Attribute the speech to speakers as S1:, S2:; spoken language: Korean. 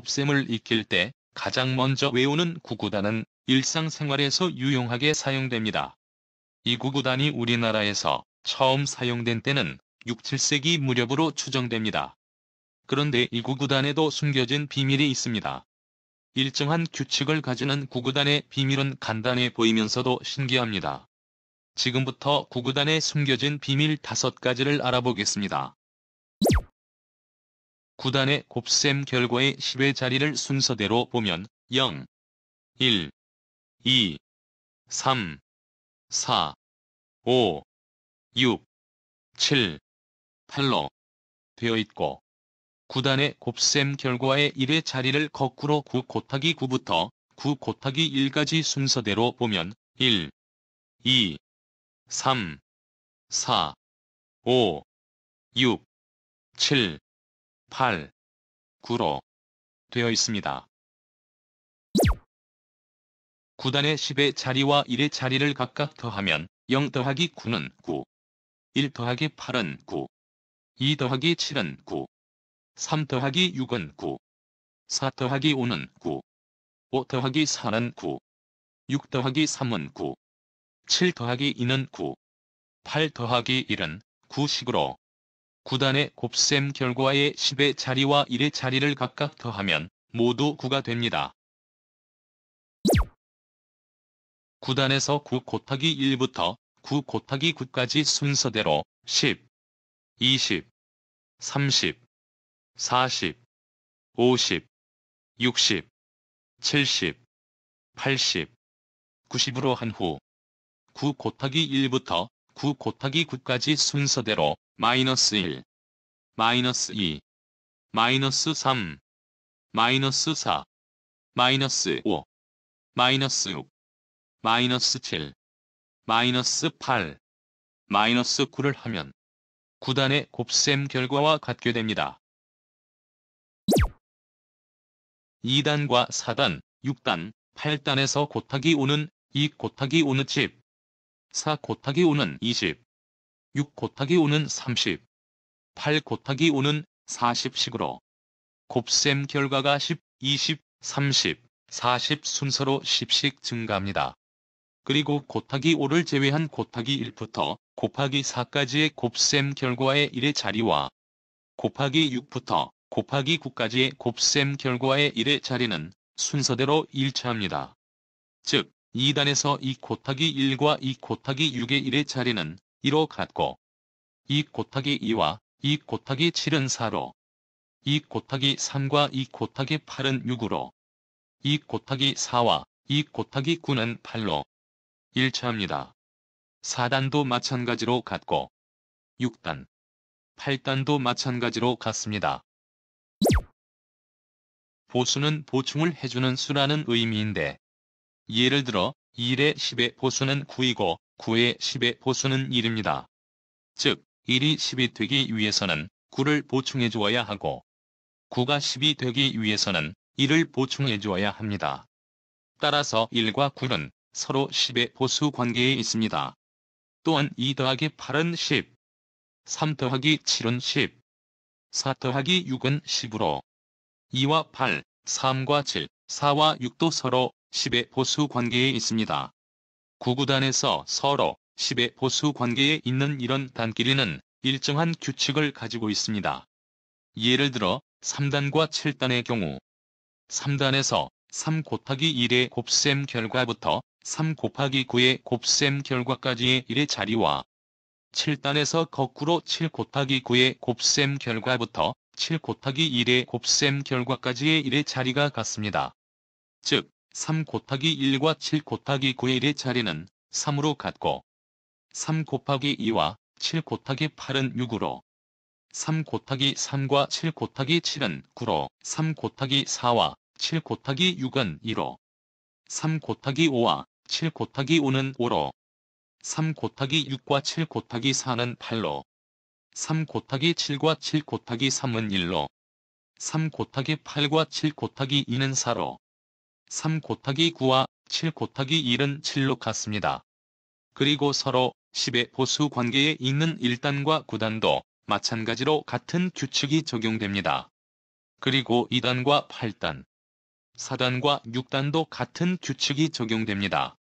S1: 곱셈을 익힐 때 가장 먼저 외우는 구구단은 일상생활에서 유용하게 사용됩니다. 이 구구단이 우리나라에서 처음 사용된 때는 6, 7세기 무렵으로 추정됩니다. 그런데 이 구구단에도 숨겨진 비밀이 있습니다. 일정한 규칙을 가지는 구구단의 비밀은 간단해 보이면서도 신기합니다. 지금부터 구구단에 숨겨진 비밀 5가지를 알아보겠습니다. 구단의 곱셈 결과의 10의 자리를 순서대로 보면 0, 1, 2,
S2: 3, 4, 5, 6, 7,
S1: 8로 되어 있고 구단의 곱셈 결과의 1의 자리를 거꾸로 9 곱하기 9부터 9 곱하기 1까지 순서대로 보면 1, 2, 3, 4, 5,
S2: 6, 7, 8, 9로
S1: 되어 있습니다. 9단의 10의 자리와 1의 자리를 각각 더하면 0 더하기 9는 9, 1 더하기 8은 9, 2 더하기 7은 9, 3 더하기 6은 9, 4 더하기 5는 9, 5 더하기 4는 9, 6 더하기 3은 9, 7 더하기 2는 9, 8 더하기 1은 9식으로 구단의 곱셈 결과에 10의 자리와 1의 자리를 각각 더하면 모두 9가 됩니다. 구단에서 9 곱하기 1부터 9 곱하기 9까지 순서대로 10, 20, 30, 40, 50, 60, 70, 80, 90으로 한 후9 곱하기 1부터 9 곱하기 9까지 순서대로 마이너스 1, 마이너스 2, 마이너스 3,
S2: 마이너스 4, 마이너스 5, 마이너스 6, 마이너스 7, 마이너스 8, 마이너스 9를 하면
S1: 9단의 곱셈 결과와 같게 됩니다. 2단과 4단, 6단, 8단에서 곱하기 5는 2 곱하기 5는 10, 4 곱하기 5는 20, 6 곱하기 5는 30, 8 곱하기 5는 40식으로 곱셈 결과가 10, 20, 30, 40 순서로 10씩 증가합니다. 그리고 곱하기 5를 제외한 곱하기 1부터 곱하기 4까지의 곱셈 결과의 1의 자리와 곱하기 6부터 곱하기 9까지의 곱셈 결과의 1의 자리는 순서대로 일치합니다. 즉, 2단에서 2 곱하기 1과 2 곱하기 6의 1의 자리는 1로 같고 2 곱하기 2와 2 곱하기 7은 4로 2 곱하기 3과 2 곱하기 8은 6으로 2 곱하기 4와 2 곱하기 9는 8로 일치합니다. 4단도 마찬가지로 같고 6단, 8단도 마찬가지로 같습니다. 보수는 보충을 해주는 수라는 의미인데 예를 들어 1의 10의 보수는 9이고 9의 10의 보수는 1입니다. 즉 1이 10이 되기 위해서는 9를 보충해 주어야 하고 9가 10이 되기 위해서는 1을 보충해 주어야 합니다. 따라서 1과 9는 서로 10의 보수 관계에 있습니다. 또한 2 더하기 8은 10, 3 더하기 7은 10, 4 더하기 6은 10으로 2와 8, 3과 7, 4와 6도 서로 10의 보수 관계에 있습니다. 구구단에서 서로 10의 보수 관계에 있는 이런 단끼리는 일정한 규칙을 가지고 있습니다. 예를 들어 3단과 7단의 경우 3단에서 3 곱하기 1의 곱셈 결과부터 3 곱하기 9의 곱셈 결과까지의 1의 자리와 7단에서 거꾸로 7 곱하기 9의 곱셈 결과부터 7 곱하기 1의 곱셈 결과까지의 1의 자리가 같습니다. 즉, 3 곱하기 1과 7 곱하기 9의 1의 자리는 3으로 같고 3 곱하기 2와 7 곱하기 8은 6으로 3 곱하기 3과 7 곱하기 7은 9로 3 곱하기 4와 7 곱하기 6은 2로 3 곱하기 5와 7 곱하기 5는 5로 3 곱하기 6과 7 곱하기 4는 8로 3 곱하기 7과 7 곱하기 3은 1로 3 곱하기 8과 7 곱하기 2는 4로 3 곱하기 9와 7 곱하기 1은 7로 같습니다. 그리고 서로 10의 보수 관계에 있는 1단과 9단도 마찬가지로 같은 규칙이 적용됩니다. 그리고 2단과 8단, 4단과 6단도 같은 규칙이 적용됩니다.